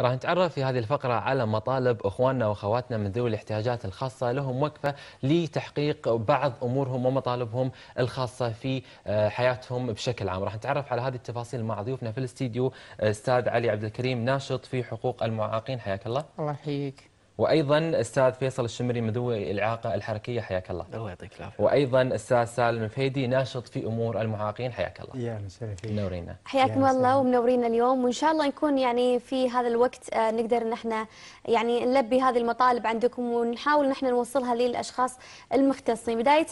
راح نتعرف في هذه الفقرة على مطالب إخواننا وأخواتنا من ذوي الاحتياجات الخاصة لهم وقفة لتحقيق بعض أمورهم ومطالبهم الخاصة في آه، حياتهم بشكل عام راح نتعرف على هذه التفاصيل مع ضيوفنا في الاستديو آه، أستاذ علي عبد الكريم ناشط في حقوق المعاقين حياك الله الله يحييك وايضا استاذ فيصل الشمري من ذوي الاعاقه الحركيه حياك الله. الله يعطيك العافيه. وايضا استاذ سالم الفيدي ناشط في امور المعاقين حياك الله. يا مساء الخير. منورينا. حياكم الله ومنورينا اليوم وان شاء الله نكون يعني في هذا الوقت آه، نقدر ان احنا يعني نلبي هذه المطالب عندكم ونحاول ان احنا نوصلها للاشخاص المختصين. بدايه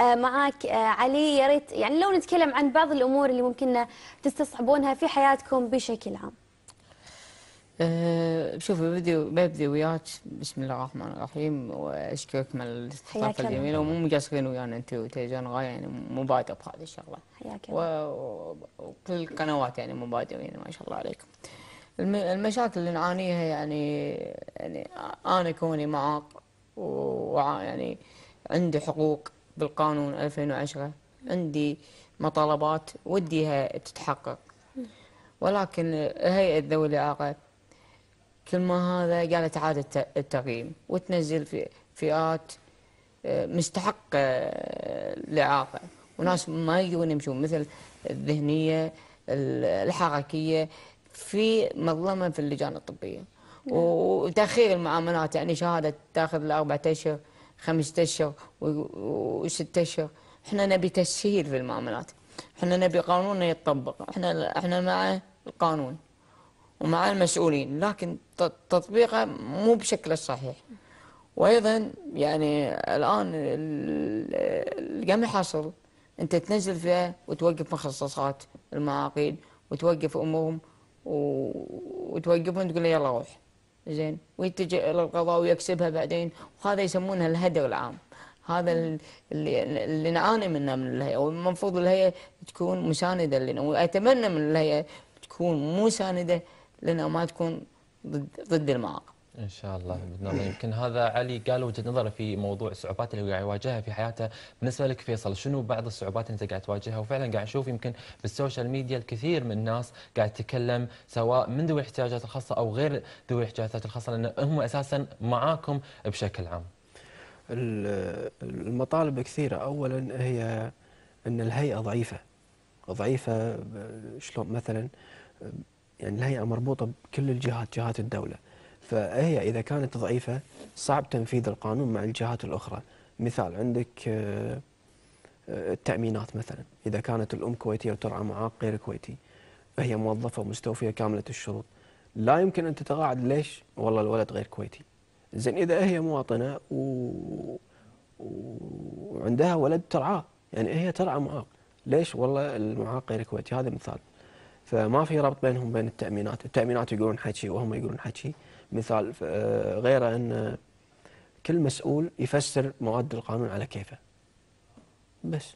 آه، معك آه، علي يا ريت يعني لو نتكلم عن بعض الامور اللي ممكن تستصعبونها في حياتكم بشكل عام. أه، شوفي بدي ببدي ببدي وياك بسم الله الرحمن الرحيم واشكرك من الاستضافه الجميله ومو مقصرين ويانا انت وتيجان غايه يعني مو بهذه الشغله حياك وكل القنوات يعني مبادرين ما شاء الله عليكم المشاكل اللي نعانيها يعني يعني انا كوني معاق ويعني عندي حقوق بالقانون 2010 عندي مطالبات وديها تتحقق ولكن هيئه ذوي الاعاقه كل ما هذا قالت اعاده التقييم وتنزل في فئات آه، مستحقه الاعاقه آه، وناس ما يجون يمشون مثل الذهنيه الحركيه في مظلمه في اللجان الطبيه نعم. وتاخير المعاملات يعني شهاده تاخذ لاربع اشهر خمسة اشهر وستة اشهر احنا نبي تسهيل في المعاملات احنا نبي قانوننا يتطبق احنا احنا مع القانون ومع المسؤولين لكن تطبيقه مو بشكله الصحيح وايضا يعني الان القمح حصل انت تنزل فيها وتوقف مخصصات المعاقيد وتوقف امورهم وتوقفهم تقول له يلا روح زين ويتجه الى القضاء ويكسبها بعدين وهذا يسمونه الهدر العام هذا اللي, اللي نعاني منه من الهيئه والمفروض الهيئه تكون مسانده لنا واتمنى من الهيئه تكون مسانده لانه ما تكون ضد ضد المعاق. ان شاء الله باذن الله يمكن هذا علي قال وجهه نظره في موضوع الصعوبات اللي قاعد يواجهها في حياته، بالنسبه لك فيصل شنو بعض الصعوبات اللي انت قاعد تواجهها وفعلا قاعد نشوف يمكن بالسوشيال ميديا الكثير من الناس قاعد تتكلم سواء من ذوي الاحتياجات الخاصه او غير ذوي الاحتياجات الخاصه لان هم اساسا معاكم بشكل عام. المطالب كثيره، اولا هي ان الهيئه ضعيفه. ضعيفه شلون مثلا يعني الهيئه مربوطه بكل الجهات جهات الدوله فهي اذا كانت ضعيفه صعب تنفيذ القانون مع الجهات الاخرى مثال عندك آه، التامينات مثلا اذا كانت الام كويتيه وترعى معاق غير كويتي هي موظفه ومستوفيه كامله الشروط لا يمكن ان تتقاعد ليش والله الولد غير كويتي زين اذا هي مواطنه و... وعندها ولد ترعاه يعني هي ترعى معاق ليش والله المعاق غير كويتي هذا مثال فما في ربط بينهم بين التامينات التامينات يقولون حكي وهم يقولون حكي مثال آه، غيره ان كل مسؤول يفسر مواد القانون على كيفه بس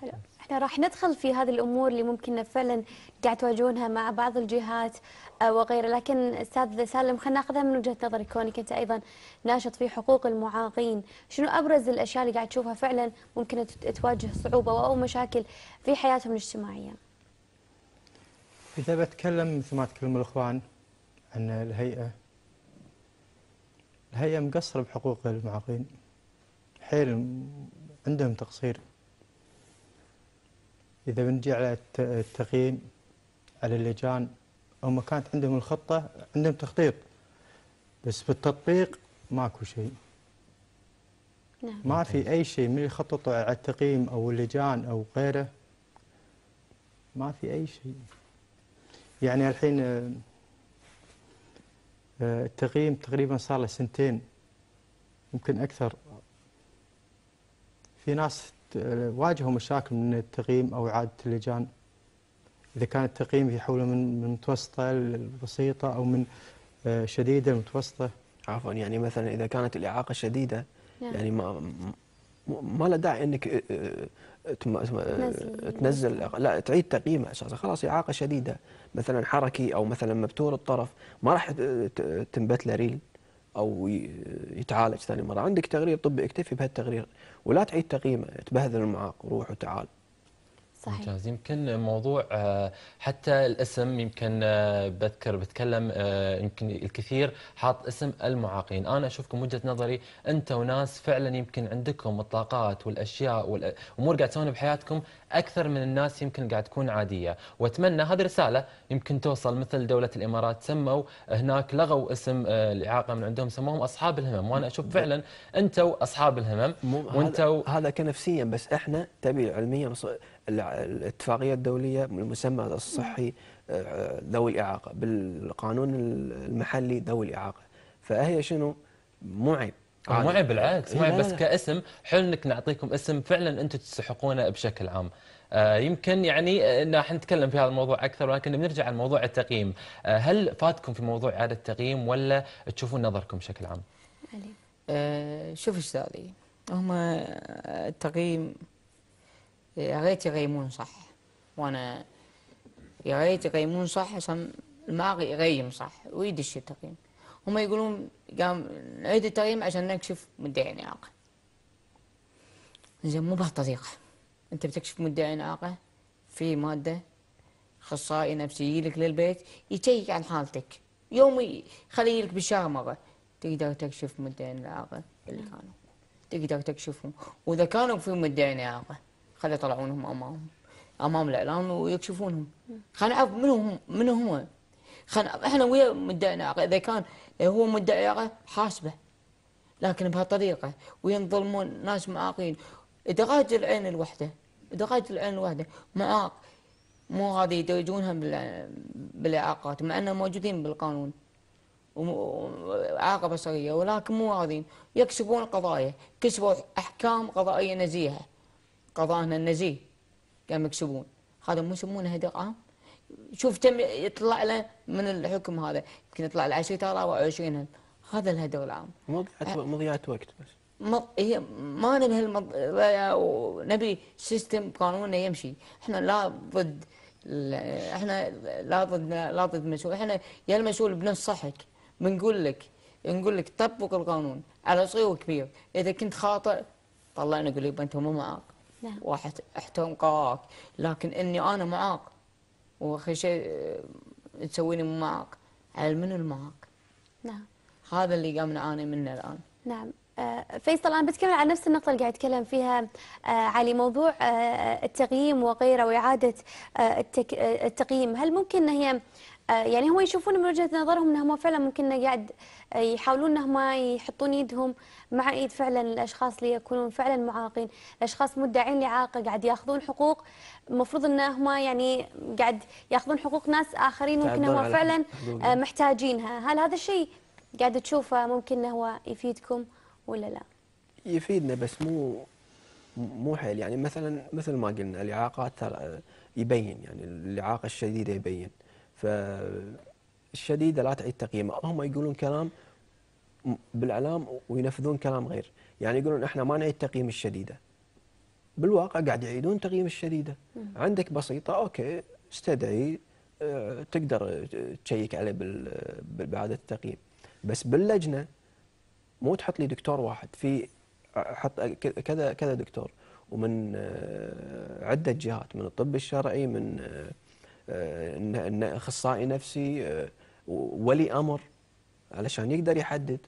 حلو احنا راح ندخل في هذه الامور اللي ممكن فعلا قاعد تواجهونها مع بعض الجهات آه، وغيره لكن استاذ سالم خلينا ناخذها من وجهه نظرك كونك انت ايضا ناشط في حقوق المعاقين شنو ابرز الاشياء اللي قاعد تشوفها فعلا ممكن تواجه صعوبه او مشاكل في حياتهم الاجتماعيه إذا بتكلم مثل ما تكلم الإخوان عن الهيئة الهيئة مقصرة بحقوق المعاقين حيل عندهم تقصير إذا بنجي على التقييم على اللجان هم كانت عندهم الخطة عندهم تخطيط بس بالتطبيق ماكو شيء نعم. ما في أي شيء من يخططوا على التقييم أو اللجان أو غيره ما في أي شيء يعني الحين آه، آه، التقييم تقريبا صار له سنتين يمكن أكثر في ناس آه، واجهوا مشاكل من التقييم أو إعادة اللجان إذا كان التقييم يحوله من متوسطة البسيطه أو من شديدة لمتوسطة عفوا يعني مثلا إذا كانت الإعاقة شديدة نعم. يعني ما ما له داعي انك آه، آه، آه، تنزل لا تعيد تقييمه اساسا خلاص اعاقه شديده مثلا حركي او مثلا مبتور الطرف ما راح تنبت له ريل او يتعالج ثاني مره عندك تقرير طبي اكتفي بهالتقرير ولا تعيد تقييمه تبهذل المعاق روح وتعال صحيح. ممتاز يمكن موضوع آه، حتى الاسم يمكن آه، بذكر بتكلم آه، يمكن الكثير حاط اسم المعاقين انا اشوفكم وجهه نظري انت وناس فعلا يمكن عندكم الطاقات والاشياء والامور قاعد تسوونها بحياتكم اكثر من الناس يمكن قاعد تكون عاديه واتمنى هذه رساله يمكن توصل مثل دوله الامارات سموا هناك لغوا اسم الاعاقه من عندهم سموهم اصحاب الهمم وانا اشوف فعلا انتوا اصحاب الهمم وانتوا هذا كنفسيا بس احنا تبي علميا الاتفاقية الدولية المسمى الصحي آه، ذوي الإعاقة بالقانون المحلي ذوي الإعاقة فهي شنو معب آه، مو عيب آه، بالعكس مو عيب بس كاسم حلو انك نعطيكم اسم فعلا انتم تستحقونه بشكل عام يمكن يعني راح نتكلم في هذا الموضوع اكثر ولكن بنرجع لموضوع التقييم هل فاتكم في موضوع اعاده التقييم ولا تشوفون نظركم بشكل عام؟ علي آه شوف ايش هم التقييم يا إيه، ريت يغيمون صح وانا يا إيه، ريت يغيمون صح عشان ما يغيم صح ويدش التقييم هم يقولون قام نعيد التقييم عشان نكشف مدعي إعاقة زين مو بهالطريقة أنت بتكشف مدعي إعاقة في مادة أخصائي نفسي يجيلك للبيت يشيك عن حالتك يومي خليه لك بالشهر مرة تقدر تكشف مدعي الإعاقة اللي كانوا تقدر تكشفهم وإذا كانوا في مدعي إعاقة خلي يطلعونهم امامهم امام الاعلام ويكشفونهم خلينا نعرف من هم من هو خلينا احنا ويا مدعي ناقه اذا كان هو مدعي ناقه حاسبه لكن بهالطريقه وينظلمون ناس معاقين ادراج العين الوحده ادراج العين الوحده معاق مو هذه يدرجونها بالاعاقات مع انهم موجودين بالقانون وإعاقة بصرية ولكن مو راضين يكسبون قضايا كسبوا أحكام قضائية نزيهة قضاءنا النزيه قام يكسبون هذا مو يسمونه عام شوف كم يطلع له من الحكم هذا يمكن يطلع له 10 ترى او 20 هذا الهدف العام مضيعة أه. وقت بس مض... هي ما نبي هالمضيعة ونبي سيستم قانوني يمشي احنا لا ضد احنا لا ضد لا ضد مسؤول احنا يا المسؤول بنفس صحك بنقول لك نقول لك طبق القانون على صغير وكبير اذا كنت خاطئ طلعنا قول لي انت مو معاك نعم. احتنقاك لكن اني انا معاك واخر شيء آه، تسويني معاك على منو المعاك نعم هذا اللي قام نعاني منه الان نعم آه، فيصل انا بتكلم عن نفس النقطه اللي قاعد يتكلم فيها آه، علي موضوع التقييم وغيره واعاده التقييم هل ممكن ان هي آه، يعني هم يشوفون من وجهه نظرهم انهم فعلا ممكن قاعد آه، يحاولون انهم يحطون يدهم مع ايد فعلا الاشخاص اللي يكونون فعلا معاقين، الاشخاص مدعين لاعاقه قاعد ياخذون حقوق المفروض انهم يعني قاعد ياخذون حقوق ناس اخرين ممكن هم فعلا آه، محتاجينها، هل هذا الشيء قاعد تشوفه ممكن هو يفيدكم ولا لا؟ يفيدنا بس مو مو حيل يعني مثلا مثل ما قلنا الاعاقات يبين يعني الاعاقه الشديده يبين. فالشديده لا تعيد تقييمه هم يقولون كلام بالاعلام وينفذون كلام غير يعني يقولون احنا ما نعيد تقييم الشديده بالواقع قاعد يعيدون تقييم الشديده عندك بسيطه اوكي استدعي آه، تقدر تشيك عليه باعاده التقييم بس باللجنه مو تحط لي دكتور واحد في حط كذا كذا دكتور ومن آه، عده جهات من الطب الشرعي من آه، آه، اخصائي نفسي آه، ولي امر علشان يقدر يحدد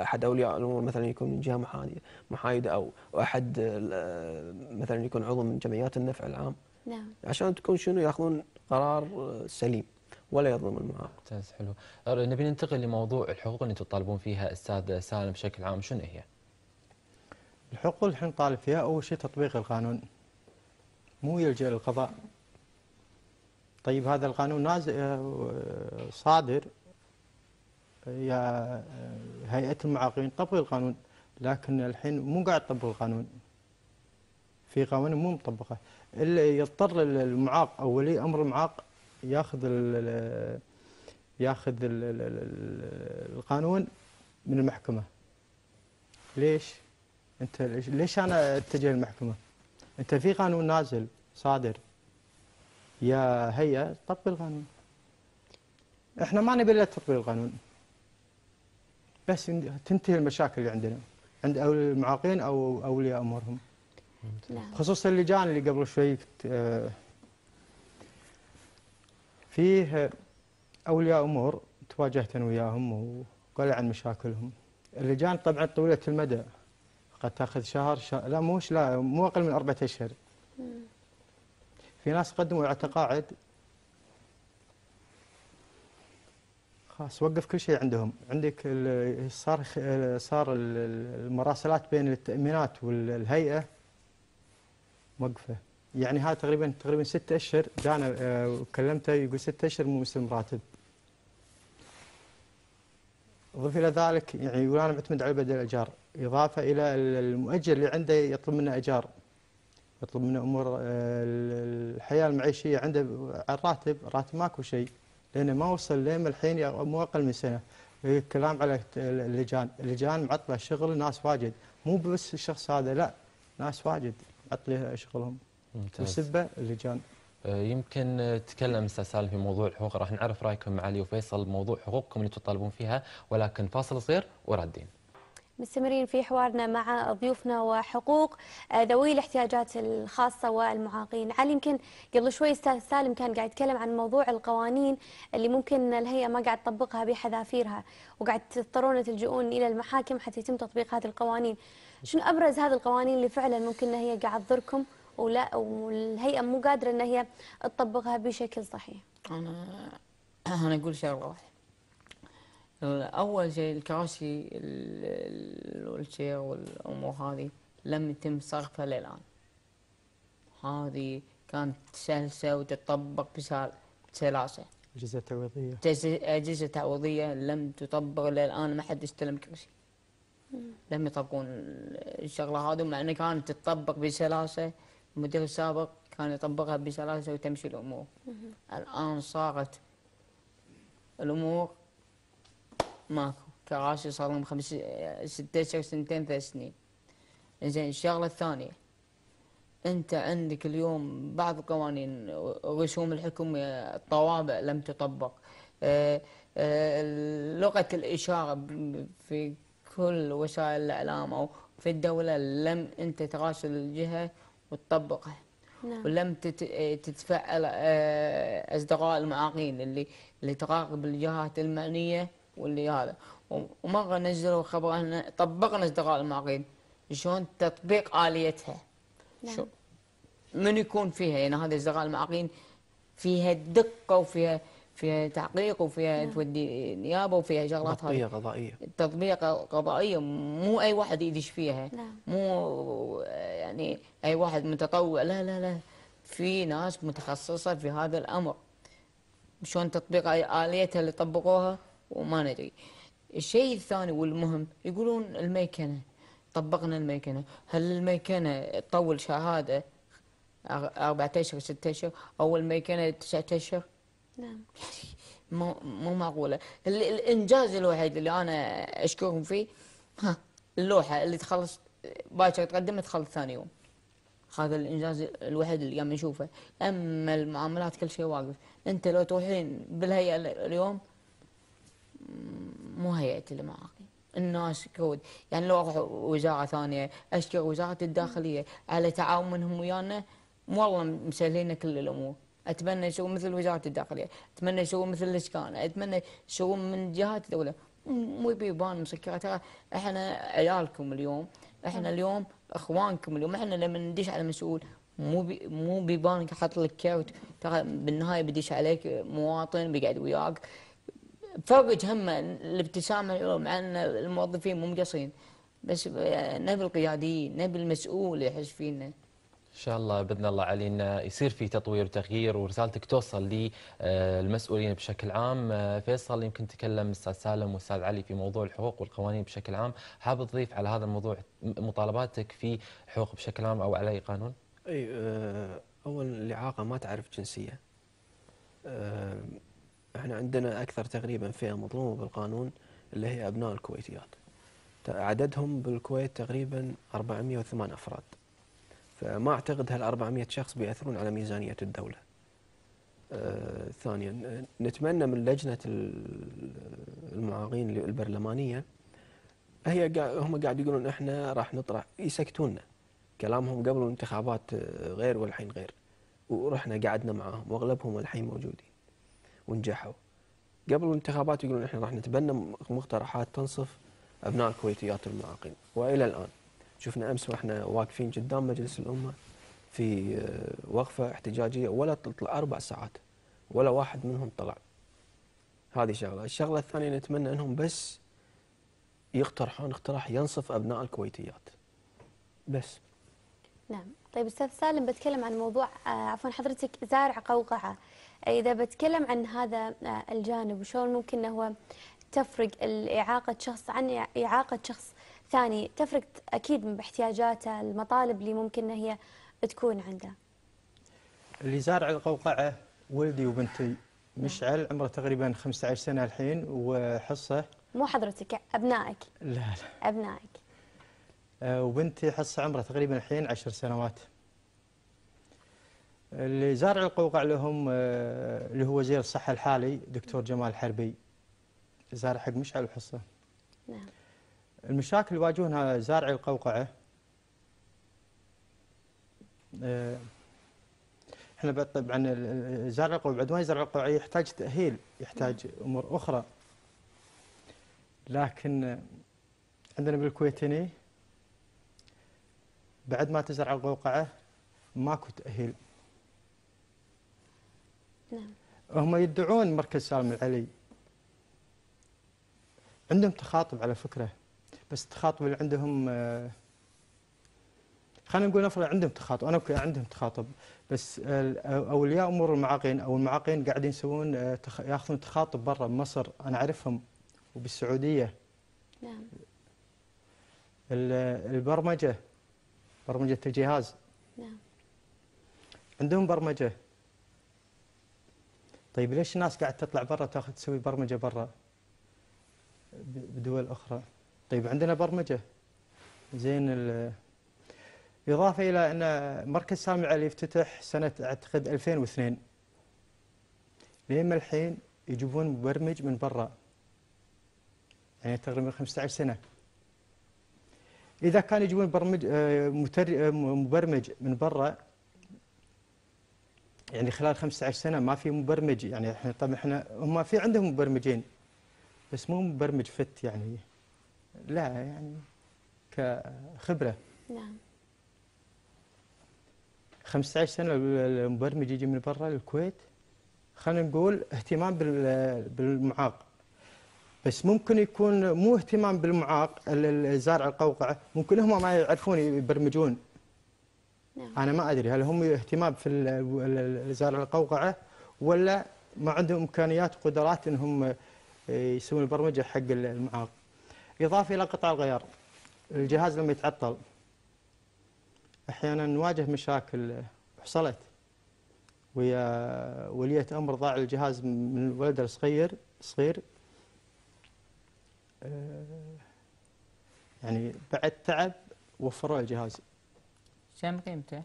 احد اولياء الامور مثلا يكون من جهه محايده محايده او احد آه، مثلا يكون عضو من جمعيات النفع العام نعم عشان تكون شنو ياخذون قرار سليم ولا يظلم المعاق. ممتاز حلو. نبي ننتقل لموضوع الحقوق اللي انتم تطالبون فيها استاذ سالم بشكل عام شنو هي؟ الحقوق اللي احنا نطالب فيها اول شيء تطبيق القانون مو يلجا للقضاء طيب هذا القانون آه، صادر آه، يا آه، هيئة المعاقين طبقوا القانون لكن الحين مو قاعد تطبق القانون في قوانين مو مطبقة اللي يضطر المعاق أو ولي أمر المعاق ياخذ ياخذ القانون من المحكمة ليش؟ أنت ليش أنا أتجه للمحكمة؟ أنت في قانون نازل صادر يا هيئة تطبق القانون احنا ما نبي الا تطبيق القانون بس تنتهي المشاكل اللي عندنا عند المعاقين او اولياء امورهم خصوصا اللجان اللي قبل شوي فيه اولياء امور تواجهت انا وياهم وقال عن مشاكلهم اللجان طبعا طويله المدى قد تاخذ شهر, شهر لا مو لا مو اقل من اربعة اشهر في ناس قدموا على تقاعد خلاص وقف كل شيء عندهم عندك صار صار المراسلات بين التأمينات والهيئة موقفة يعني هذا تقريبا تقريبا ست أشهر جانا آه، كلمته يقول ست أشهر مو مستلم راتب أضف إلى ذلك يعني يقول أنا معتمد على بدل الإيجار إضافة إلى المؤجر اللي عنده يطلب منه إيجار يطلب منه امور آه، الحياه المعيشيه عنده على الراتب راتب ماكو شيء لانه ما وصل لين الحين مو اقل من سنه الكلام على اللجان اللجان معطله شغل ناس واجد مو بس الشخص هذا لا ناس واجد معطله شغلهم ممتاز وسبه اللجان آه، يمكن تكلم استاذ سالم في موضوع الحقوق راح نعرف رايكم علي وفيصل موضوع حقوقكم اللي تطالبون فيها ولكن فاصل صغير ورادين مستمرين في حوارنا مع ضيوفنا وحقوق آه، ذوي الاحتياجات الخاصة والمعاقين علي يمكن قبل شوي أستاذ سالم كان قاعد يتكلم عن موضوع القوانين اللي ممكن الهيئة ما قاعد تطبقها بحذافيرها وقاعد تضطرون تلجؤون إلى المحاكم حتى يتم تطبيق هذه القوانين شنو أبرز هذه القوانين اللي فعلا ممكن أن هي قاعد تضركم ولا والهيئة مو قادرة أن هي تطبقها بشكل صحيح أنا أنا أقول شغلة واحدة اول شيء الكراسي الويلشير والامور هذه لم يتم صرفها للان هذه كانت سلسه وتطبق بسلاسه اجهزه تعويضيه اجهزه تعويضيه لم تطبق للان ما حد استلم كرسي لم يطبقون الشغله هذه مع انها كانت تطبق بسلاسه المدير السابق كان يطبقها بسلاسه وتمشي الامور الان صارت الامور ماكو كراسي صار لهم خمس ستة اشهر سنتين ثلاث سنين زين الشغله الثانيه انت عندك اليوم بعض القوانين رسوم الحكم الطوابع لم تطبق آه، آه، لغه الاشاره في كل وسائل الاعلام او في الدوله لم انت تراسل الجهه وتطبقها نعم. ولم تتفعل آه، اصدقاء المعاقين اللي اللي تراقب الجهات المعنيه واللي هذا وما نزلوا خبر احنا طبقنا اصدقاء المعاقين شلون تطبيق اليتها نعم. شو من يكون فيها يعني هذه اصدقاء المعاقين فيها دقه وفيها فيها تحقيق وفيها نعم. تودي نيابه وفيها شغلات هذه تطبيق قضائيه تطبيقه قضائيه مو اي واحد يدش فيها نعم. مو يعني اي واحد متطوع لا لا لا في ناس متخصصه في هذا الامر شلون تطبيق اليتها اللي طبقوها وما ندري الشيء الثاني والمهم يقولون الميكنة طبقنا الميكنة هل الميكنة تطول شهادة أشهر ستة اشهر او الميكنة تسعة اشهر نعم مو مو معقولة الانجاز الوحيد اللي انا اشكرهم فيه ها اللوحة اللي تخلص باكر تقدمها تخلص ثاني يوم هذا الانجاز الوحيد اللي قام نشوفه اما المعاملات كل شيء واقف انت لو تروحين بالهيئة اليوم مو هيئه المعاقين الناس كود يعني لو اروح وزاره ثانيه اشكر وزاره الداخليه على تعاونهم ويانا والله مسهلين كل الامور اتمنى يسوون مثل وزاره الداخليه اتمنى يسوون مثل الاسكان اتمنى يسوون من جهات الدوله مو بيبان مسكره ترى احنا عيالكم اليوم احنا اليوم اخوانكم اليوم احنا لما ندش على مسؤول مو بي مو بيبانك حاط لك كاوت ترى بالنهايه بديش عليك مواطن بيقعد وياك فرج هم الابتسامه مع ان الموظفين مو مقصرين بس آه، نبي القياديين نبي المسؤول يحس فينا ان شاء الله باذن الله علي انه يصير في تطوير وتغيير ورسالتك توصل للمسؤولين آه، بشكل عام آه، فيصل يمكن تكلم استاذ سالم واستاذ علي في موضوع الحقوق والقوانين بشكل عام حاب تضيف على هذا الموضوع مطالباتك في حقوق بشكل عام او على اي قانون اي اول الاعاقه ما تعرف جنسيه احنا عندنا اكثر تقريبا فئه مظلومه بالقانون اللي هي ابناء الكويتيات عددهم بالكويت تقريبا 408 افراد فما اعتقد هال 400 شخص بياثرون على ميزانيه الدوله آه ثانيا نتمنى من لجنه المعاقين البرلمانيه هي هم قاعد يقولون احنا راح نطرح يسكتونا كلامهم قبل الانتخابات آه، غير والحين غير ورحنا قعدنا معاهم واغلبهم الحين موجودين ونجحوا قبل الانتخابات يقولون احنا راح نتبنى مقترحات تنصف ابناء الكويتيات المعاقين والى الان شفنا امس واحنا واقفين قدام مجلس الامه في آه، وقفه احتجاجيه ولا تطلع اربع ساعات ولا واحد منهم طلع هذه شغله الشغله الثانيه نتمنى انهم بس يقترحون اقتراح ينصف ابناء الكويتيات بس نعم طيب استاذ سالم بتكلم عن موضوع آه، عفوا حضرتك زارع قوقعه إذا بتكلم عن هذا آه، الجانب وشلون ممكن هو تفرق الاعاقه شخص عن إعاقة شخص ثاني تفرق أكيد من باحتياجاته المطالب اللي ممكن هي تكون عنده اللي زارع القوقعة ولدي وبنتي مشعل عمره تقريبا 15 سنة الحين وحصة مو حضرتك أبنائك لا لا أبنائك آه، وبنتي حصة عمرها تقريبا الحين 10 سنوات اللي زارع القوقع لهم آه، اللي هو وزير الصحه الحالي دكتور جمال حربي زارع حق مشعل الحصه نعم المشاكل اللي يواجهونها زارع القوقعه آه، احنا طبعا زارع القوقعه بعد ما يزرع القوقعه يحتاج تاهيل يحتاج امور اخرى لكن آه، عندنا بالكويت هني بعد ما تزرع القوقعه ماكو تاهيل نعم هم يدعون مركز سالم العلي عندهم تخاطب على فكره بس التخاطب اللي عندهم آه، خلينا نقول نفرض عندهم تخاطب انا عندهم تخاطب بس آه، اولياء امور المعاقين او المعاقين قاعدين يسوون آه، ياخذون تخاطب برا بمصر انا اعرفهم وبالسعوديه نعم البرمجه برمجه الجهاز نعم عندهم برمجه طيب ليش الناس قاعد تطلع برا تاخذ تسوي برمجه برا بدول اخرى طيب عندنا برمجه زين إضافة إلى أن مركز سامع اللي افتتح سنة أعتقد 2002 لين الحين يجيبون مبرمج من برا يعني تقريبا 15 سنة إذا كان يجيبون برمج آه، آه، مبرمج من برا يعني خلال 15 سنه ما في مبرمج يعني احنا طبعا احنا هم في عندهم مبرمجين بس مو مبرمج فت يعني لا يعني كخبره نعم 15 سنه المبرمج يجي من برا الكويت خلينا نقول اهتمام بالمعاق بس ممكن يكون مو اهتمام بالمعاق زارع القوقعه ممكن هم ما يعرفون يبرمجون نعم. أنا ما أدري هل هم اهتمام في زرع القوقعة ولا ما عندهم إمكانيات وقدرات أنهم يسوون البرمجة حق المعاق إضافة إلى قطع الغيار الجهاز لما يتعطل أحيانا نواجه مشاكل حصلت ويا ولية أمر ضاع الجهاز من ولده الصغير صغير آه، يعني بعد تعب وفروا الجهاز كم قيمته؟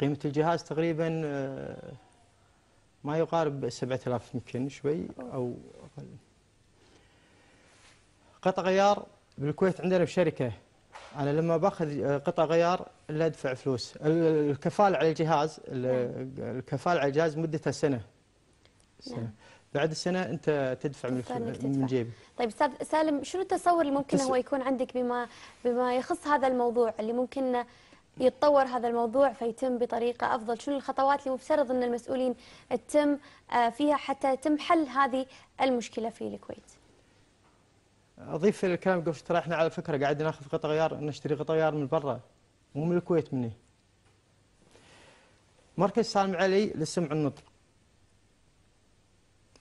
قيمة الجهاز تقريبا آه، ما يقارب 7000 يمكن شوي أو أقل قطع غيار بالكويت عندنا بشركة أنا لما باخذ آه، قطع غيار لا أدفع فلوس الكفالة على الجهاز نعم. الكفالة على الجهاز مدتها سنة نعم. سنة بعد السنة أنت تدفع من, من جيبي. طيب أستاذ سالم شنو التصور اللي ممكن هو يكون عندك بما بما يخص هذا الموضوع اللي ممكن يتطور هذا الموضوع فيتم بطريقة أفضل شنو الخطوات اللي مفترض أن المسؤولين تتم آه، فيها حتى يتم حل هذه المشكلة في الكويت أضيف إلى الكلام قبل ترى إحنا على فكرة قاعد ناخذ قطع غيار نشتري قطع غيار من برا مو من الكويت مني مركز سالم علي للسمع النطق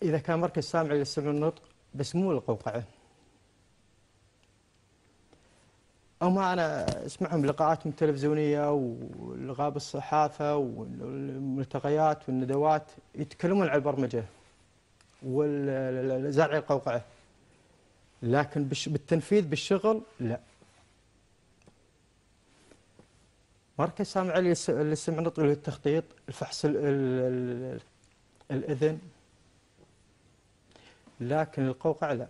إذا كان مركز سالم علي للسمع النطق بس مو القوقعة هم انا اسمعهم لقاءاتهم التلفزيونيه ولقاء الصحافه والملتقيات والندوات يتكلمون عن البرمجه وزرع القوقعه لكن بالتنفيذ بالشغل لا مركز سامع علي للسمع نطقي للتخطيط الفحص الـ الـ الـ الاذن لكن القوقعه لا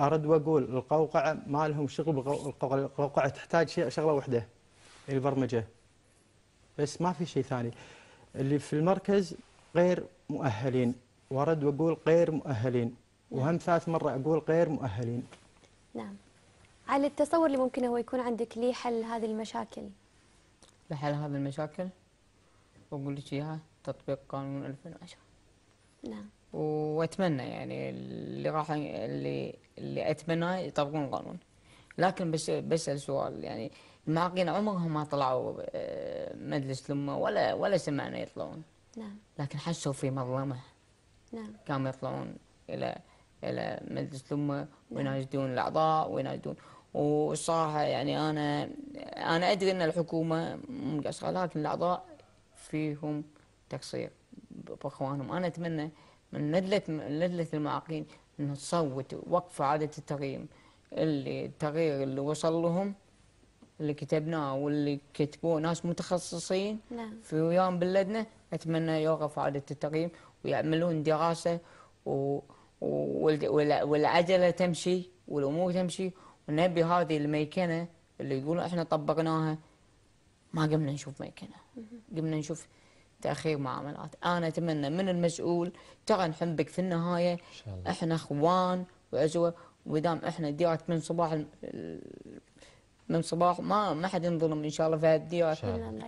ارد واقول القوقعه ما لهم شغل بالقوقعه القوقعه تحتاج شغله واحده البرمجه بس ما في شيء ثاني اللي في المركز غير مؤهلين وارد واقول غير مؤهلين وهم نعم. ثالث مره اقول غير مؤهلين نعم على التصور اللي ممكن هو يكون عندك لي حل هذه المشاكل لحل هذه المشاكل بقول لك اياها تطبيق قانون 2010 نعم واتمنى يعني اللي راح اللي اللي اتمناه يطبقون القانون لكن بس بسال سؤال يعني المعاقين عمرهم ما طلعوا آه، مجلس الامه ولا ولا سمعنا يطلعون نعم لكن حسوا في مظلمه نعم كانوا يطلعون الى الى مجلس الامه نعم. ويناجدون الاعضاء ويناجدون والصراحه يعني انا انا ادري ان الحكومه مقصره لكن الاعضاء فيهم تقصير باخوانهم انا اتمنى من ندلة ندلة المعاقين انه تصوت وقف إعادة التقييم اللي التغيير اللي وصل لهم اللي كتبناه واللي كتبوه ناس متخصصين نعم. في وياهم باللجنة أتمنى يوقف إعادة التقييم ويعملون دراسة و... والعجلة تمشي والأمور تمشي ونبي هذه الميكنة اللي يقولون إحنا طبقناها ما قمنا نشوف ميكنة قمنا نشوف تأخير معاملات أنا أتمنى من المسؤول ترى نحبك في النهاية شاء الله. إحنا أخوان وعزوه ودام إحنا ديرت من صباح من صباح ما ما حد ينظلم إن شاء الله في هالديرة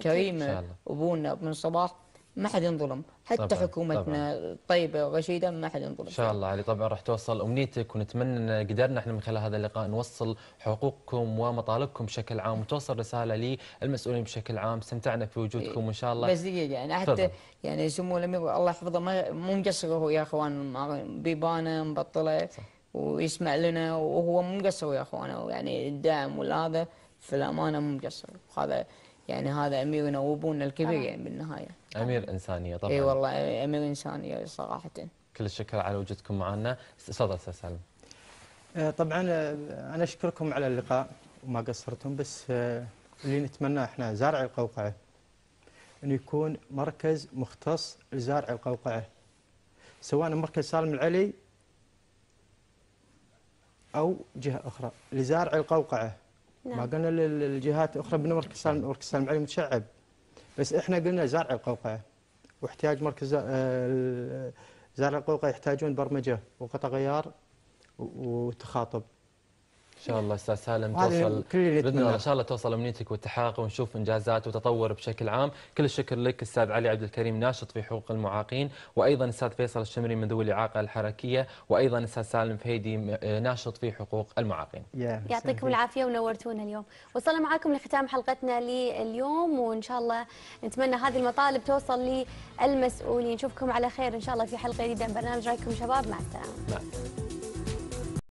كريمة أبونا من صباح ما حد ينظلم حتى طبعًا حكومتنا طبعًا طيبة ورشيدة ما حد ينظلم إن شاء الله علي طبعا راح توصل أمنيتك ونتمنى أن قدرنا احنا من خلال هذا اللقاء نوصل حقوقكم ومطالبكم بشكل عام وتوصل رسالة للمسؤولين بشكل عام استمتعنا في وجودكم إن شاء الله بس دقيقة يعني حتى يعني سمو الأمير الله يحفظه ما مو مقصر هو يا أخوان بيبانة مبطلة ويسمع لنا وهو مو مقصر يا أخوان يعني الدعم والهذا في الأمانة مو مقصر هذا يعني هذا اميرنا وابونا الكبير يعني بالنهايه امير انسانيه طبعا اي والله امير انسانيه صراحه كل الشكر على وجودكم معنا تفضل استاذ سالم آه، طبعا آه، انا اشكركم على اللقاء وما قصرتم بس آه، اللي نتمناه احنا زارع القوقعه انه يكون مركز مختص لزارع القوقعه سواء مركز سالم العلي او جهه اخرى لزارع القوقعه نعم. ما قلنا للجهات الاخرى بان مركز نعم. مركز سالم علي متشعب بس احنا قلنا زرع القوقعه واحتياج مركز آه، زرع القوقعه يحتاجون برمجه وقطع غيار وتخاطب ان شاء الله استاذ سالم توصل باذن الله ان شاء الله توصل امنيتك والتحاق ونشوف انجازات وتطور بشكل عام، كل الشكر لك استاذ علي عبد الكريم ناشط في حقوق المعاقين، وايضا استاذ فيصل الشمري من ذوي الاعاقه الحركيه، وايضا استاذ سالم فهيدي آه، ناشط في حقوق المعاقين. يعطيكم العافيه ونورتونا اليوم، وصلنا معاكم لختام حلقتنا لليوم وان شاء الله نتمنى هذه المطالب توصل للمسؤولين، نشوفكم على خير ان شاء الله في حلقه جديده من برنامج رايكم شباب، مع السلامه. مع السلامه.